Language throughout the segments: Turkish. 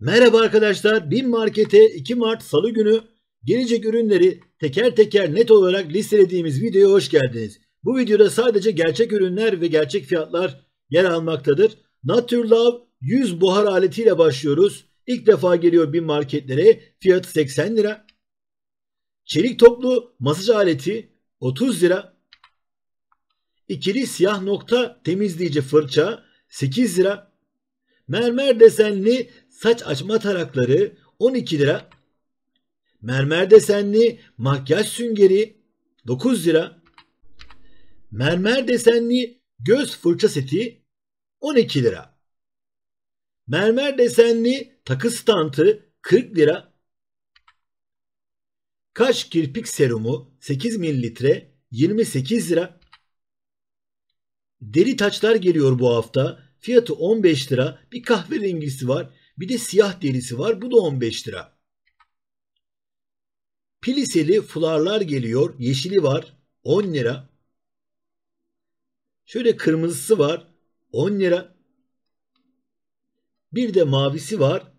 Merhaba arkadaşlar. Bin Market'e 2 Mart Salı günü gelecek ürünleri teker teker net olarak listelediğimiz videoya hoş geldiniz. Bu videoda sadece gerçek ürünler ve gerçek fiyatlar yer almaktadır. Naturlove 100 buhar aletiyle başlıyoruz. İlk defa geliyor bin marketlere. Fiyatı 80 lira. Çelik toplu masaj aleti 30 lira. İkili siyah nokta temizleyici fırça 8 lira. Mermer desenli saç açma tarakları 12 lira. Mermer desenli makyaj süngeri 9 lira. Mermer desenli göz fırça seti 12 lira. Mermer desenli takı stantı 40 lira. Kaş kirpik serumu 8 mililitre 28 lira. Deri taçlar geliyor bu hafta. Fiyatı 15 lira. Bir kahverengisi var. Bir de siyah derisi var. Bu da 15 lira. Piliseli fularlar geliyor. Yeşili var. 10 lira. Şöyle kırmızısı var. 10 lira. Bir de mavisi var.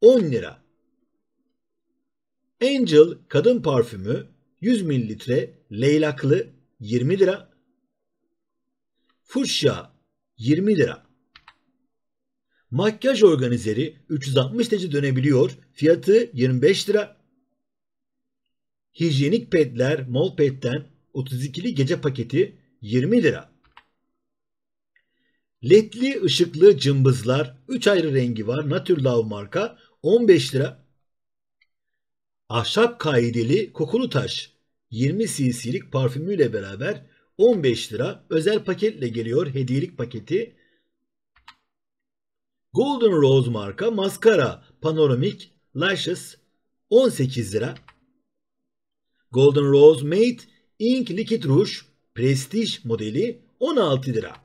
10 lira. Angel kadın parfümü 100 mililitre leylaklı 20 lira. Fuşya 20 lira. Makyaj organizeri 360 derece dönebiliyor. Fiyatı 25 lira. Hijyenik pedler Mol Pet'ten 32'li gece paketi 20 lira. Ledli ışıklı cımbızlar 3 ayrı rengi var. Naturlav marka 15 lira. Ahşap kaideli kokulu taş 20 cc'lik parfümüyle beraber 15 lira özel paketle geliyor hediyelik paketi Golden Rose marka maskara panoramik lashes 18 lira. Golden Rose Mate Ink Liquid Rouge Prestige modeli 16 lira.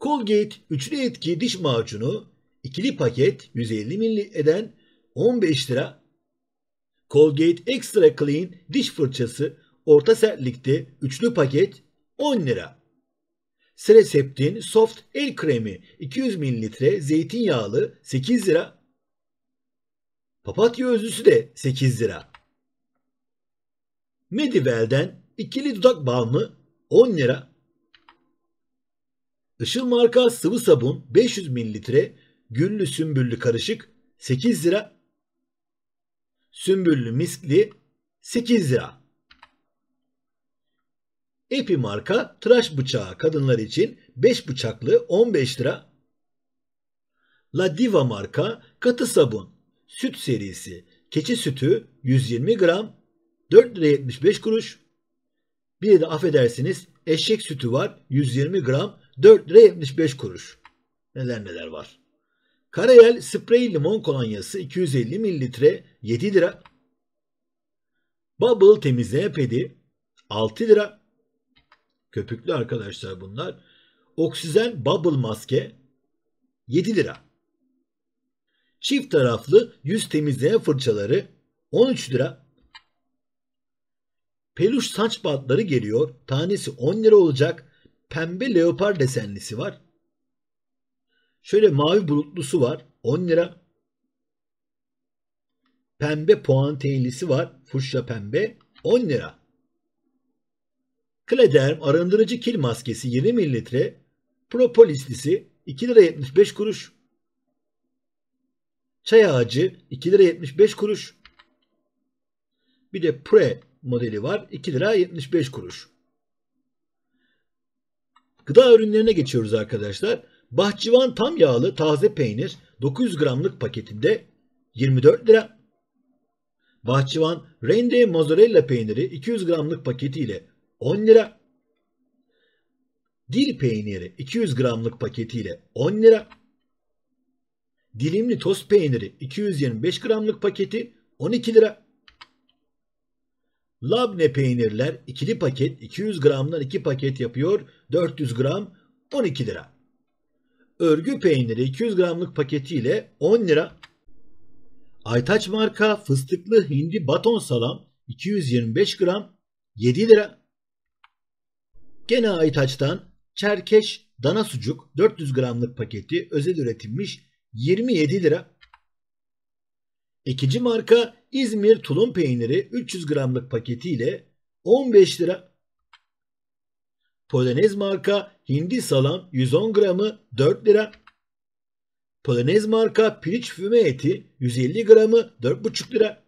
Colgate üçlü etki diş macunu ikili paket 150 ml eden 15 lira. Colgate Extra Clean diş fırçası orta sertlikte üçlü paket 10 lira. Sereseptin Soft El Kremi 200 ml zeytinyağlı 8 lira. Papatya özlüsü de 8 lira. Medivel'den ikili dudak balmı 10 lira. Işıl marka sıvı sabun 500 ml güllü sümbüllü karışık 8 lira. Sümbüllü miskli 8 lira. Epi marka tıraş bıçağı kadınlar için 5 bıçaklı 15 lira. La Diva marka katı sabun, süt serisi, keçi sütü 120 gram 4 lira 75 kuruş. Bir de affedersiniz eşek sütü var 120 gram 4 lira 75 kuruş. Neler neler var. Karayel sprey limon kolonyası 250 mililitre 7 lira. Bubble temizleme pedi 6 lira. Köpüklü arkadaşlar bunlar. Oksijen bubble maske 7 lira. Çift taraflı yüz temizleyen fırçaları 13 lira. Peluş saç bantları geliyor. Tanesi 10 lira olacak. Pembe leopar desenlisi var. Şöyle mavi bulutlusu var. 10 lira. Pembe puanteylisi var. Fuşya pembe. 10 lira. Klederm arındırıcı kil maskesi 20 mililitre. Propolis 2 lira 75 kuruş. Çay ağacı 2 lira 75 kuruş. Bir de Pre modeli var 2 lira 75 kuruş. Gıda ürünlerine geçiyoruz arkadaşlar. Bahçıvan tam yağlı taze peynir 900 gramlık paketinde 24 lira. Bahçıvan Rende mozzarella peyniri 200 gramlık paketiyle 10 lira. Dil peyniri 200 gramlık paketiyle 10 lira. Dilimli tost peyniri 225 gramlık paketi 12 lira. Labne peynirler ikili paket 200 gramdan 2 paket yapıyor 400 gram 12 lira. Örgü peyniri 200 gramlık paketiyle 10 lira. Aytaç marka fıstıklı hindi baton salam 225 gram 7 lira. Gene Aytaç'tan Çerkeş dana sucuk 400 gramlık paketi özel üretilmiş 27 lira. İkinci marka İzmir tulum peyniri 300 gramlık paketi ile 15 lira. Polonez marka hindi salam 110 gramı 4 lira. Polonez marka piliç füme eti 150 gramı 4,5 lira.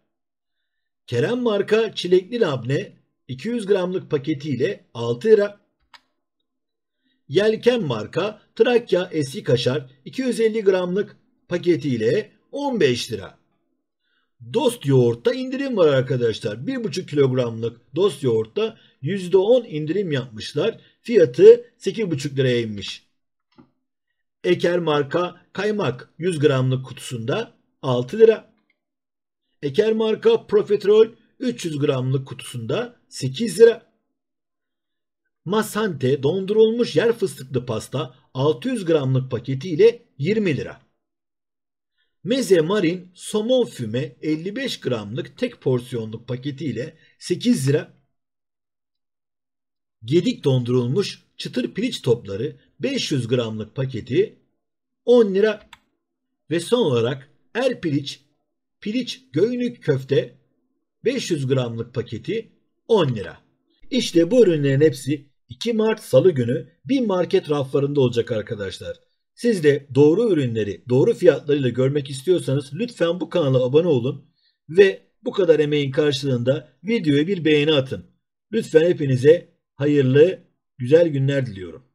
Kerem marka çilekli labne 200 gramlık paketi ile 6 lira. Yelken marka Trakya eski kaşar 250 gramlık paketiyle 15 lira. Dost yoğurtta indirim var arkadaşlar. 1,5 kilogramlık dost yoğurtta %10 indirim yapmışlar. Fiyatı 8,5 liraya inmiş. Eker marka kaymak 100 gramlık kutusunda 6 lira. Eker marka profiterol 300 gramlık kutusunda 8 lira. Masante dondurulmuş yer fıstıklı pasta 600 gramlık paketi ile 20 lira. Meze marin somon füme 55 gramlık tek porsiyonluk paketi ile 8 lira. Gedik dondurulmuş çıtır piliç topları 500 gramlık paketi 10 lira. Ve son olarak er piliç, piliç göynük köfte 500 gramlık paketi 10 lira. İşte bu ürünlerin hepsi 2 Mart Salı günü bir market raflarında olacak arkadaşlar. Siz de doğru ürünleri doğru fiyatlarıyla görmek istiyorsanız lütfen bu kanala abone olun ve bu kadar emeğin karşılığında videoya bir beğeni atın. Lütfen hepinize hayırlı, güzel günler diliyorum.